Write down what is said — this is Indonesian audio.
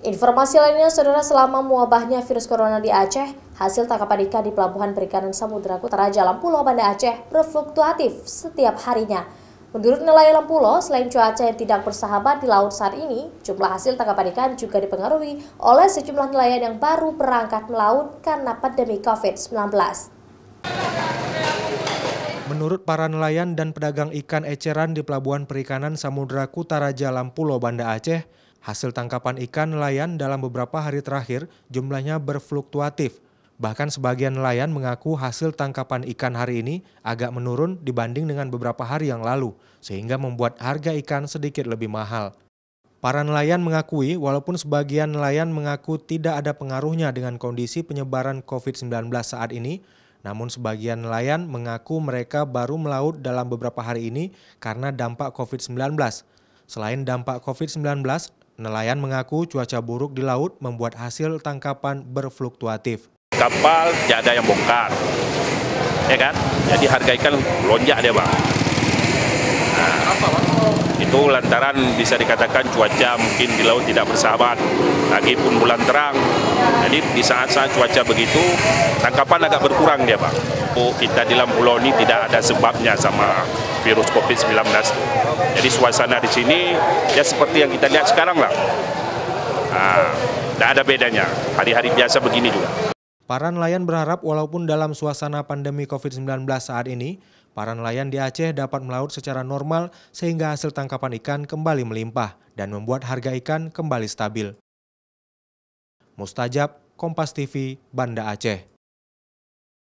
Informasi lainnya, saudara, selama mewabahnya virus corona di Aceh, hasil tangkapan ikan di Pelabuhan Perikanan Samudera Kutara Jalan Pulau Banda Aceh berfluktuatif setiap harinya. Menurut nelayan Pulau, selain cuaca yang tidak bersahabat di laut saat ini, jumlah hasil tangkapan ikan juga dipengaruhi oleh sejumlah nelayan yang baru berangkat melaut karena pandemi COVID-19. Menurut para nelayan dan pedagang ikan eceran di Pelabuhan Perikanan Samudera Jalan Pulau Banda Aceh, Hasil tangkapan ikan nelayan dalam beberapa hari terakhir jumlahnya berfluktuatif. Bahkan sebagian nelayan mengaku hasil tangkapan ikan hari ini agak menurun dibanding dengan beberapa hari yang lalu, sehingga membuat harga ikan sedikit lebih mahal. Para nelayan mengakui, walaupun sebagian nelayan mengaku tidak ada pengaruhnya dengan kondisi penyebaran COVID-19 saat ini, namun sebagian nelayan mengaku mereka baru melaut dalam beberapa hari ini karena dampak COVID-19. Selain dampak COVID-19, Nelayan mengaku cuaca buruk di laut membuat hasil tangkapan berfluktuatif. Kapal tidak ada yang bongkar, ya kan? Jadi harga ikan lonjak dia bang. Nah, itu lantaran bisa dikatakan cuaca mungkin di laut tidak bersahabat, lagi pun bulan terang. Jadi di saat-saat cuaca begitu, tangkapan agak berkurang dia bang. Oh, kita di dalam pulau ini tidak ada sebabnya sama virus COVID-19. Jadi suasana di sini ya seperti yang kita lihat sekarang lah. Nah, tidak ada bedanya, hari-hari biasa begini juga. Para nelayan berharap walaupun dalam suasana pandemi COVID-19 saat ini, para nelayan di Aceh dapat melaut secara normal sehingga hasil tangkapan ikan kembali melimpah dan membuat harga ikan kembali stabil. Mustajab, Kompas TV, Banda Aceh.